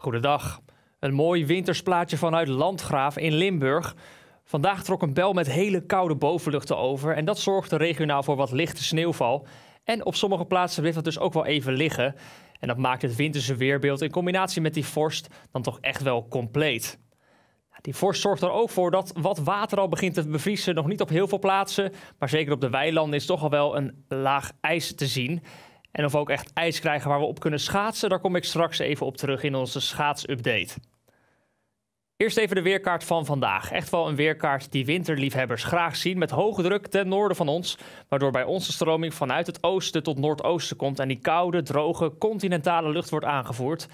Goedendag. Een mooi wintersplaatje vanuit Landgraaf in Limburg. Vandaag trok een bel met hele koude bovenluchten over en dat zorgde regionaal voor wat lichte sneeuwval. En op sommige plaatsen bleef dat dus ook wel even liggen. En dat maakt het winterse weerbeeld in combinatie met die vorst dan toch echt wel compleet. Die vorst zorgt er ook voor dat wat water al begint te bevriezen, nog niet op heel veel plaatsen, maar zeker op de weilanden is toch al wel een laag ijs te zien. En of we ook echt ijs krijgen waar we op kunnen schaatsen, daar kom ik straks even op terug in onze schaatsupdate. Eerst even de weerkaart van vandaag. Echt wel een weerkaart die winterliefhebbers graag zien met hoge druk ten noorden van ons. Waardoor bij onze stroming vanuit het oosten tot noordoosten komt en die koude, droge, continentale lucht wordt aangevoerd.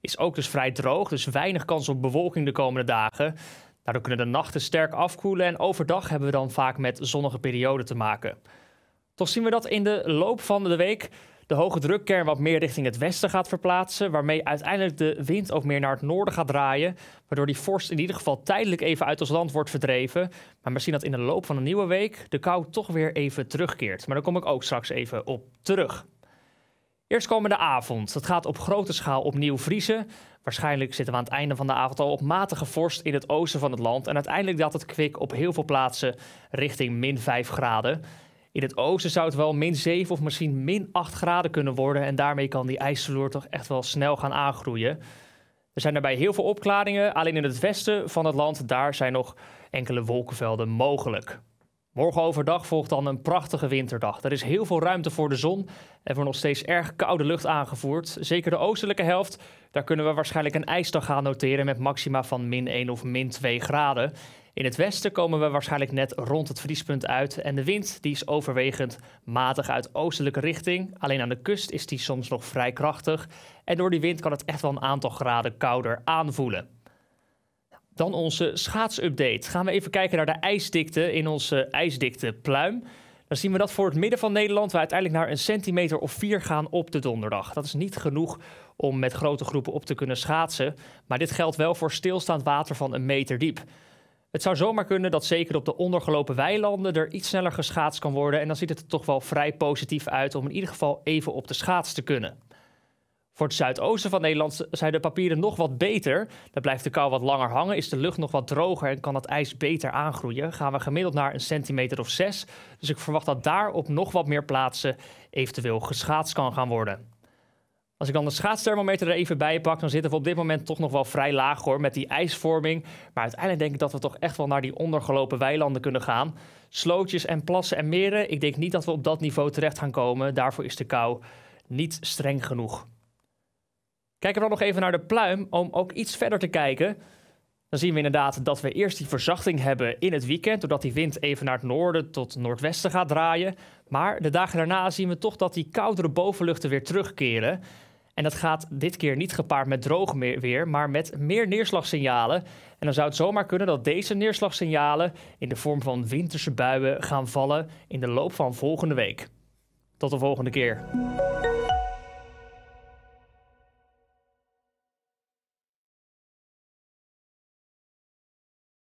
Is ook dus vrij droog, dus weinig kans op bewolking de komende dagen. Nou, Daardoor kunnen de nachten sterk afkoelen en overdag hebben we dan vaak met zonnige perioden te maken. Toch zien we dat in de loop van de week de hoge drukkern wat meer richting het westen gaat verplaatsen, waarmee uiteindelijk de wind ook meer naar het noorden gaat draaien, waardoor die vorst in ieder geval tijdelijk even uit ons land wordt verdreven, maar misschien dat in de loop van een nieuwe week de kou toch weer even terugkeert. Maar daar kom ik ook straks even op terug. Eerst komende avond. Dat gaat op grote schaal opnieuw vriezen. Waarschijnlijk zitten we aan het einde van de avond al op matige vorst in het oosten van het land. En uiteindelijk daalt het kwik op heel veel plaatsen richting min 5 graden. In het oosten zou het wel min 7 of misschien min 8 graden kunnen worden. En daarmee kan die ijsvloer toch echt wel snel gaan aangroeien. Er zijn daarbij heel veel opklaringen. Alleen in het westen van het land, daar zijn nog enkele wolkenvelden mogelijk. Morgen overdag volgt dan een prachtige winterdag. Er is heel veel ruimte voor de zon en wordt nog steeds erg koude lucht aangevoerd. Zeker de oostelijke helft, daar kunnen we waarschijnlijk een ijsdag gaan noteren met maxima van min 1 of min 2 graden. In het westen komen we waarschijnlijk net rond het vriespunt uit en de wind die is overwegend matig uit oostelijke richting. Alleen aan de kust is die soms nog vrij krachtig en door die wind kan het echt wel een aantal graden kouder aanvoelen. Dan onze schaatsupdate. Gaan we even kijken naar de ijsdikte in onze ijsdikte pluim. Dan zien we dat voor het midden van Nederland we uiteindelijk naar een centimeter of vier gaan op de donderdag. Dat is niet genoeg om met grote groepen op te kunnen schaatsen, maar dit geldt wel voor stilstaand water van een meter diep. Het zou zomaar kunnen dat zeker op de ondergelopen weilanden er iets sneller geschaatst kan worden. En dan ziet het er toch wel vrij positief uit om in ieder geval even op de schaats te kunnen. Voor het zuidoosten van Nederland zijn de papieren nog wat beter. Daar blijft de kou wat langer hangen, is de lucht nog wat droger en kan het ijs beter aangroeien. Gaan we gemiddeld naar een centimeter of zes. Dus ik verwacht dat daar op nog wat meer plaatsen eventueel geschaatst kan gaan worden. Als ik dan de schaatsthermometer er even bij pak, dan zitten we op dit moment toch nog wel vrij laag hoor met die ijsvorming. Maar uiteindelijk denk ik dat we toch echt wel naar die ondergelopen weilanden kunnen gaan. Slootjes en plassen en meren, ik denk niet dat we op dat niveau terecht gaan komen. Daarvoor is de kou niet streng genoeg. Kijken we dan nog even naar de pluim om ook iets verder te kijken. Dan zien we inderdaad dat we eerst die verzachting hebben in het weekend, doordat die wind even naar het noorden tot noordwesten gaat draaien. Maar de dagen daarna zien we toch dat die koudere bovenluchten weer terugkeren. En dat gaat dit keer niet gepaard met droog weer, maar met meer neerslagsignalen. En dan zou het zomaar kunnen dat deze neerslagsignalen in de vorm van winterse buien gaan vallen in de loop van volgende week. Tot de volgende keer.